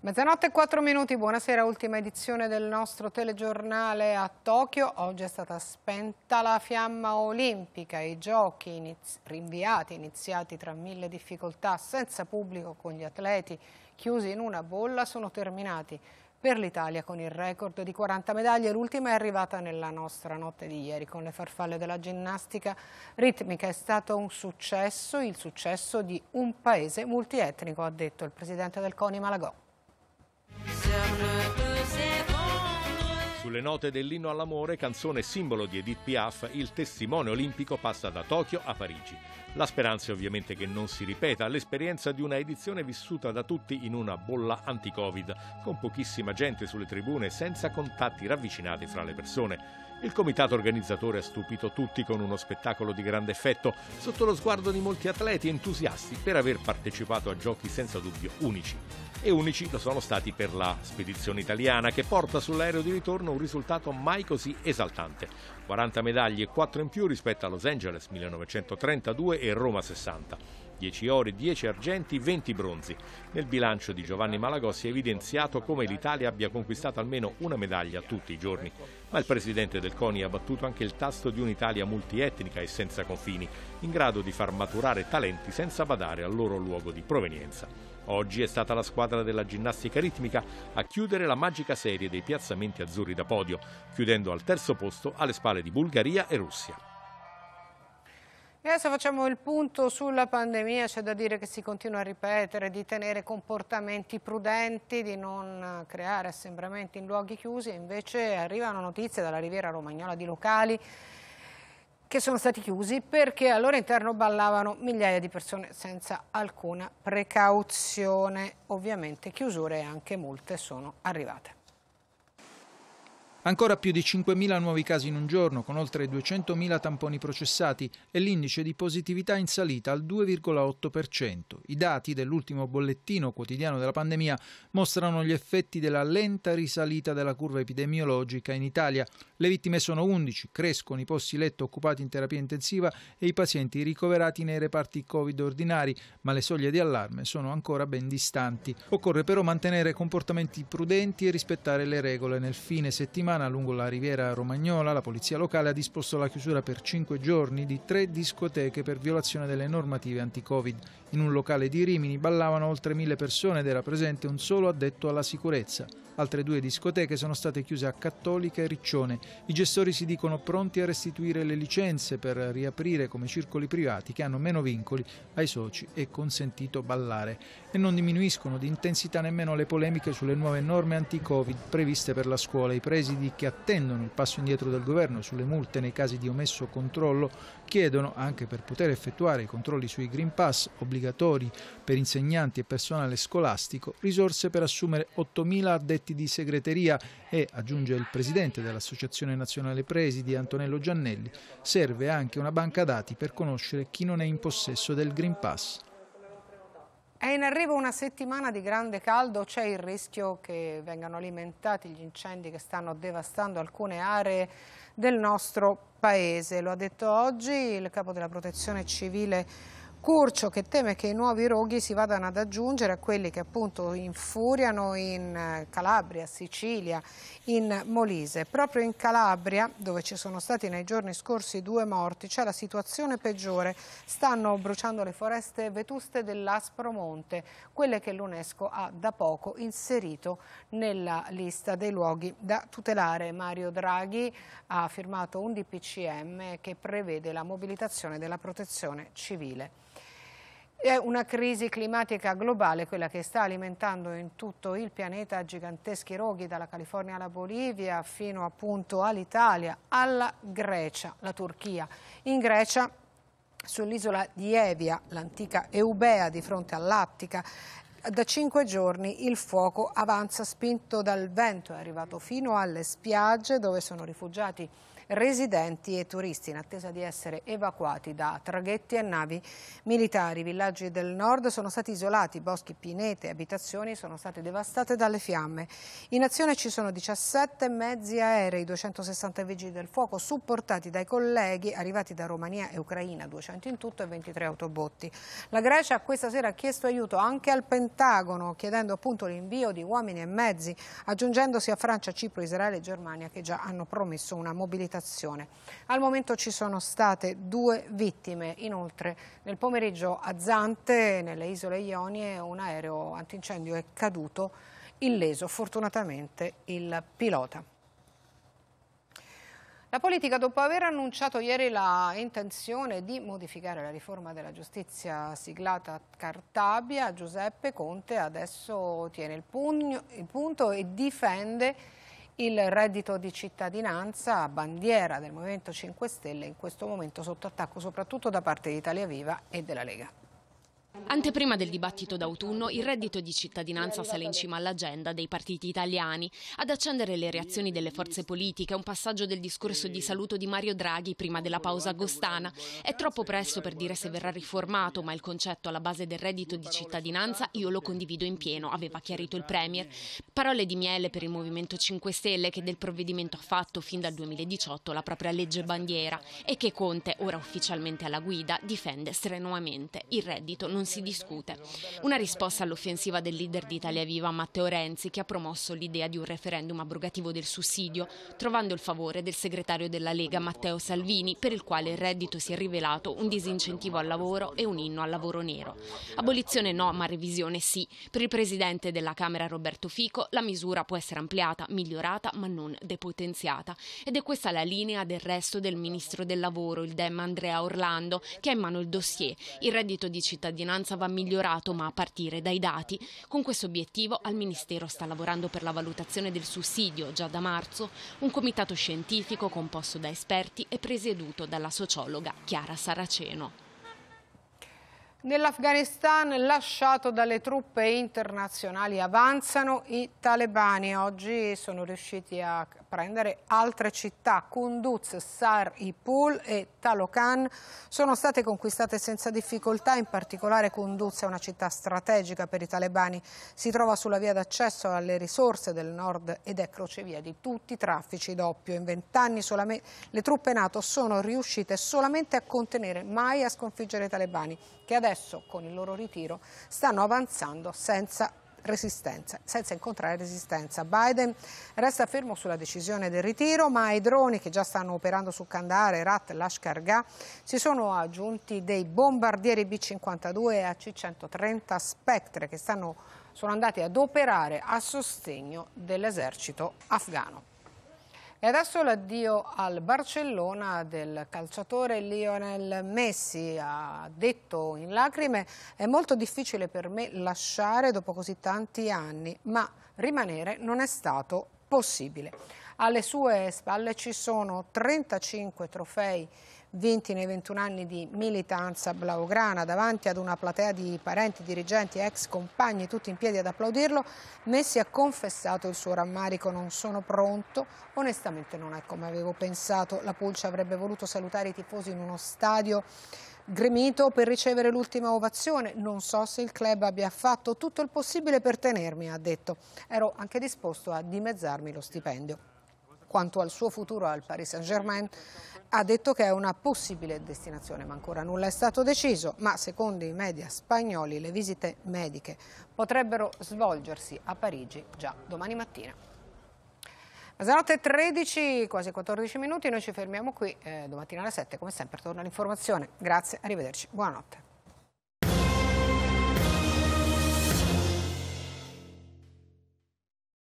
Mezzanotte e 4 minuti, buonasera, ultima edizione del nostro telegiornale a Tokyo. Oggi è stata spenta la fiamma olimpica, i giochi iniz rinviati, iniziati tra mille difficoltà, senza pubblico, con gli atleti chiusi in una bolla, sono terminati per l'Italia con il record di 40 medaglie. L'ultima è arrivata nella nostra notte di ieri con le farfalle della ginnastica ritmica. È stato un successo, il successo di un paese multietnico, ha detto il presidente del CONI Malagò. I'm not Sulle note dell'inno all'amore, canzone simbolo di Edith Piaf, il testimone olimpico passa da Tokyo a Parigi. La speranza è ovviamente che non si ripeta, l'esperienza di una edizione vissuta da tutti in una bolla anti-Covid, con pochissima gente sulle tribune, senza contatti ravvicinati fra le persone. Il comitato organizzatore ha stupito tutti con uno spettacolo di grande effetto, sotto lo sguardo di molti atleti entusiasti per aver partecipato a giochi senza dubbio unici. E unici lo sono stati per la spedizione italiana, che porta sull'aereo di ritorno un risultato mai così esaltante. 40 medaglie e 4 in più rispetto a Los Angeles 1932 e Roma 60. 10 ori, 10 argenti, 20 bronzi. Nel bilancio di Giovanni Malagò si è evidenziato come l'Italia abbia conquistato almeno una medaglia tutti i giorni. Ma il presidente del CONI ha battuto anche il tasto di un'Italia multietnica e senza confini, in grado di far maturare talenti senza badare al loro luogo di provenienza. Oggi è stata la squadra della ginnastica ritmica a chiudere la magica serie dei piazzamenti azzurri da podio, chiudendo al terzo posto alle spalle di Bulgaria e Russia. adesso facciamo il punto sulla pandemia, c'è da dire che si continua a ripetere di tenere comportamenti prudenti, di non creare assembramenti in luoghi chiusi e invece arrivano notizie dalla riviera romagnola di locali che sono stati chiusi perché al loro interno ballavano migliaia di persone senza alcuna precauzione. Ovviamente chiusure e anche multe sono arrivate. Ancora più di 5.000 nuovi casi in un giorno, con oltre 200.000 tamponi processati e l'indice di positività in salita al 2,8%. I dati dell'ultimo bollettino quotidiano della pandemia mostrano gli effetti della lenta risalita della curva epidemiologica in Italia. Le vittime sono 11, crescono i posti letto occupati in terapia intensiva e i pazienti ricoverati nei reparti Covid ordinari, ma le soglie di allarme sono ancora ben distanti. Occorre però mantenere comportamenti prudenti e rispettare le regole nel fine settimana Campana, lungo la riviera romagnola, la polizia locale ha disposto la chiusura per cinque giorni di tre discoteche per violazione delle normative anti-Covid. In un locale di Rimini ballavano oltre mille persone ed era presente un solo addetto alla sicurezza. Altre due discoteche sono state chiuse a Cattolica e Riccione. I gestori si dicono pronti a restituire le licenze per riaprire come circoli privati che hanno meno vincoli ai soci e consentito ballare. E non diminuiscono di intensità nemmeno le polemiche sulle nuove norme anti-Covid previste per la scuola. I presidi collettivi che attendono il passo indietro del governo sulle multe nei casi di omesso controllo chiedono, anche per poter effettuare i controlli sui Green Pass obbligatori per insegnanti e personale scolastico, risorse per assumere 8.000 addetti di segreteria e, aggiunge il presidente dell'Associazione Nazionale Presidi Antonello Giannelli, serve anche una banca dati per conoscere chi non è in possesso del Green Pass. È in arrivo una settimana di grande caldo, c'è il rischio che vengano alimentati gli incendi che stanno devastando alcune aree del nostro paese. Lo ha detto oggi il capo della protezione civile Curcio che teme che i nuovi roghi si vadano ad aggiungere a quelli che appunto infuriano in eh, Calabria, Sicilia, in Molise. Proprio in Calabria, dove ci sono stati nei giorni scorsi due morti, c'è la situazione peggiore. Stanno bruciando le foreste vetuste dell'Aspromonte, quelle che l'UNESCO ha da poco inserito nella lista dei luoghi da tutelare. Mario Draghi ha firmato un DPCM che prevede la mobilitazione della protezione civile. È una crisi climatica globale quella che sta alimentando in tutto il pianeta giganteschi roghi dalla California alla Bolivia fino appunto all'Italia, alla Grecia, la Turchia. In Grecia sull'isola di Evia, l'antica Eubea di fronte all'Attica, da cinque giorni il fuoco avanza spinto dal vento, è arrivato fino alle spiagge dove sono rifugiati residenti e turisti in attesa di essere evacuati da traghetti e navi militari. I villaggi del nord sono stati isolati, boschi, pinete e abitazioni sono state devastate dalle fiamme. In azione ci sono 17 mezzi aerei, 260 vigili del fuoco supportati dai colleghi arrivati da Romania e Ucraina, 200 in tutto e 23 autobotti. La Grecia questa sera ha chiesto aiuto anche al Pentagono, chiedendo appunto l'invio di uomini e mezzi, aggiungendosi a Francia, Cipro, Israele e Germania che già hanno promesso una mobilitazione devastazione. Al momento ci sono state due vittime, inoltre nel pomeriggio a Zante, nelle isole Ionie, un aereo antincendio è caduto illeso fortunatamente il pilota. La politica, dopo aver annunciato ieri la intenzione di modificare la riforma della giustizia siglata a Cartabia, Giuseppe Conte adesso tiene il, pugno, il punto e difende il reddito di cittadinanza, bandiera del Movimento 5 Stelle, in questo momento sotto attacco soprattutto da parte di Italia Viva e della Lega. Anteprima del dibattito d'autunno, il reddito di cittadinanza sale in cima all'agenda dei partiti italiani. Ad accendere le reazioni delle forze politiche, un passaggio del discorso di saluto di Mario Draghi prima della pausa agostana. È troppo presto per dire se verrà riformato, ma il concetto alla base del reddito di cittadinanza io lo condivido in pieno, aveva chiarito il Premier. Parole di miele per il Movimento 5 Stelle che del provvedimento ha fatto fin dal 2018 la propria legge bandiera e che Conte, ora ufficialmente alla guida, difende strenuamente. Il reddito non si discute. Una risposta all'offensiva del leader di Italia Viva Matteo Renzi che ha promosso l'idea di un referendum abrogativo del sussidio, trovando il favore del segretario della Lega Matteo Salvini, per il quale il reddito si è rivelato un disincentivo al lavoro e un inno al lavoro nero. Abolizione no, ma revisione sì. Per il presidente della Camera Roberto Fico la misura può essere ampliata, migliorata, ma non depotenziata. Ed è questa la linea del resto del ministro del lavoro, il Dem Andrea Orlando, che ha in mano il dossier. Il reddito di cittadinanza governanza va migliorato ma a partire dai dati. Con questo obiettivo al Ministero sta lavorando per la valutazione del sussidio già da marzo un comitato scientifico composto da esperti e presieduto dalla sociologa Chiara Saraceno. Nell'Afghanistan lasciato dalle truppe internazionali avanzano i talebani. Oggi sono riusciti a prendere altre città. Kunduz, sar Ipul e Talokan sono state conquistate senza difficoltà. In particolare Kunduz è una città strategica per i talebani. Si trova sulla via d'accesso alle risorse del nord ed è crocevia di tutti i traffici doppio. In vent'anni le truppe NATO sono riuscite solamente a contenere, mai a sconfiggere i talebani, che adesso adesso con il loro ritiro stanno avanzando senza resistenza, senza incontrare resistenza. Biden resta fermo sulla decisione del ritiro, ma ai droni che già stanno operando su Kandahar, Herat e Lashkar Gah si sono aggiunti dei bombardieri B-52 e AC-130 Spectre che stanno, sono andati ad operare a sostegno dell'esercito afgano. E adesso l'addio al Barcellona del calciatore Lionel Messi ha detto in lacrime è molto difficile per me lasciare dopo così tanti anni, ma rimanere non è stato possibile. Alle sue spalle ci sono 35 trofei vinti nei 21 anni di militanza blaugrana davanti ad una platea di parenti, dirigenti, ex compagni, tutti in piedi ad applaudirlo, Messi ha confessato il suo rammarico, non sono pronto, onestamente non è come avevo pensato, la Pulce avrebbe voluto salutare i tifosi in uno stadio gremito per ricevere l'ultima ovazione. Non so se il club abbia fatto tutto il possibile per tenermi, ha detto. Ero anche disposto a dimezzarmi lo stipendio quanto al suo futuro al Paris Saint-Germain, ha detto che è una possibile destinazione, ma ancora nulla è stato deciso, ma secondo i media spagnoli le visite mediche potrebbero svolgersi a Parigi già domani mattina. Mezzanotte 13, quasi 14 minuti, noi ci fermiamo qui, eh, domattina alle 7 come sempre torna l'informazione. Grazie, arrivederci, buonanotte.